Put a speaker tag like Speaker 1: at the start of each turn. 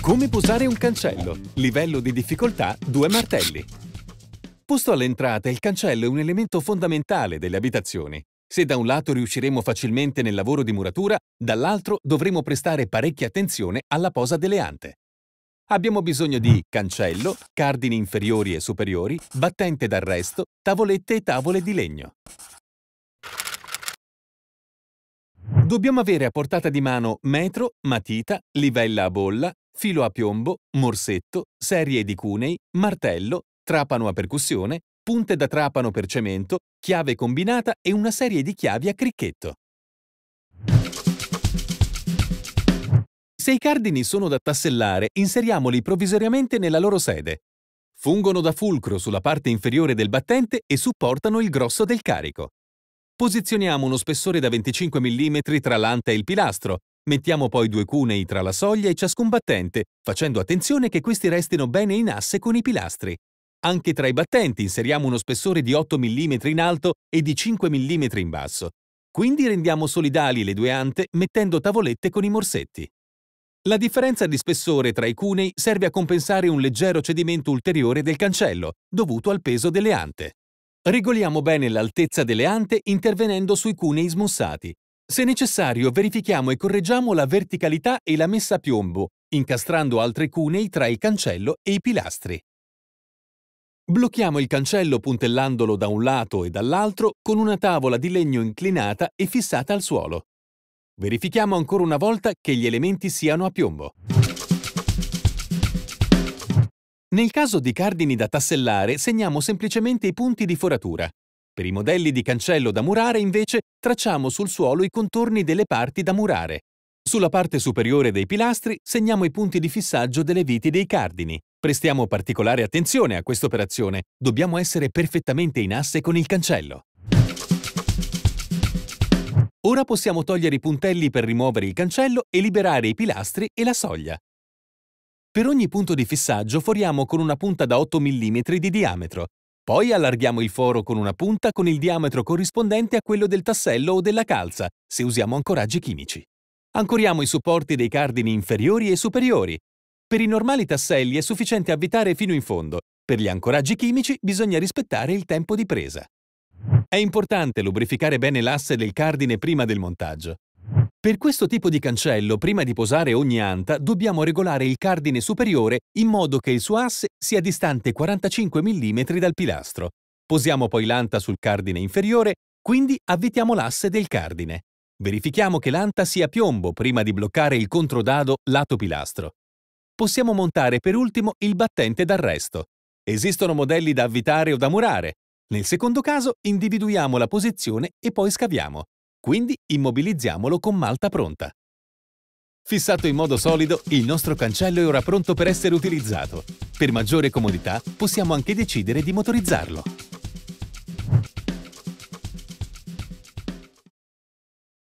Speaker 1: Come posare un cancello? Livello di difficoltà 2 martelli. Posto all'entrata, il cancello è un elemento fondamentale delle abitazioni. Se da un lato riusciremo facilmente nel lavoro di muratura, dall'altro dovremo prestare parecchia attenzione alla posa delle ante. Abbiamo bisogno di cancello, cardini inferiori e superiori, battente d'arresto, tavolette e tavole di legno. Dobbiamo avere a portata di mano metro, matita, livella a bolla, filo a piombo, morsetto, serie di cunei, martello, trapano a percussione, punte da trapano per cemento, chiave combinata e una serie di chiavi a cricchetto. Se i cardini sono da tassellare, inseriamoli provvisoriamente nella loro sede. Fungono da fulcro sulla parte inferiore del battente e supportano il grosso del carico. Posizioniamo uno spessore da 25 mm tra l'anta e il pilastro, mettiamo poi due cunei tra la soglia e ciascun battente, facendo attenzione che questi restino bene in asse con i pilastri. Anche tra i battenti inseriamo uno spessore di 8 mm in alto e di 5 mm in basso. Quindi rendiamo solidali le due ante mettendo tavolette con i morsetti. La differenza di spessore tra i cunei serve a compensare un leggero cedimento ulteriore del cancello, dovuto al peso delle ante. Regoliamo bene l'altezza delle ante intervenendo sui cunei smussati. Se necessario, verifichiamo e correggiamo la verticalità e la messa a piombo, incastrando altre cunei tra il cancello e i pilastri. Blocchiamo il cancello puntellandolo da un lato e dall'altro con una tavola di legno inclinata e fissata al suolo. Verifichiamo ancora una volta che gli elementi siano a piombo. Nel caso di cardini da tassellare segniamo semplicemente i punti di foratura. Per i modelli di cancello da murare invece tracciamo sul suolo i contorni delle parti da murare. Sulla parte superiore dei pilastri segniamo i punti di fissaggio delle viti dei cardini. Prestiamo particolare attenzione a questa operazione. dobbiamo essere perfettamente in asse con il cancello. Ora possiamo togliere i puntelli per rimuovere il cancello e liberare i pilastri e la soglia. Per ogni punto di fissaggio foriamo con una punta da 8 mm di diametro. Poi allarghiamo il foro con una punta con il diametro corrispondente a quello del tassello o della calza, se usiamo ancoraggi chimici. Ancoriamo i supporti dei cardini inferiori e superiori. Per i normali tasselli è sufficiente avvitare fino in fondo, per gli ancoraggi chimici bisogna rispettare il tempo di presa. È importante lubrificare bene l'asse del cardine prima del montaggio. Per questo tipo di cancello, prima di posare ogni anta, dobbiamo regolare il cardine superiore in modo che il suo asse sia distante 45 mm dal pilastro. Posiamo poi l'anta sul cardine inferiore, quindi avvitiamo l'asse del cardine. Verifichiamo che l'anta sia piombo prima di bloccare il controdado lato pilastro. Possiamo montare per ultimo il battente d'arresto. Esistono modelli da avvitare o da murare. Nel secondo caso individuiamo la posizione e poi scaviamo quindi immobilizziamolo con malta pronta. Fissato in modo solido, il nostro cancello è ora pronto per essere utilizzato. Per maggiore comodità, possiamo anche decidere di motorizzarlo.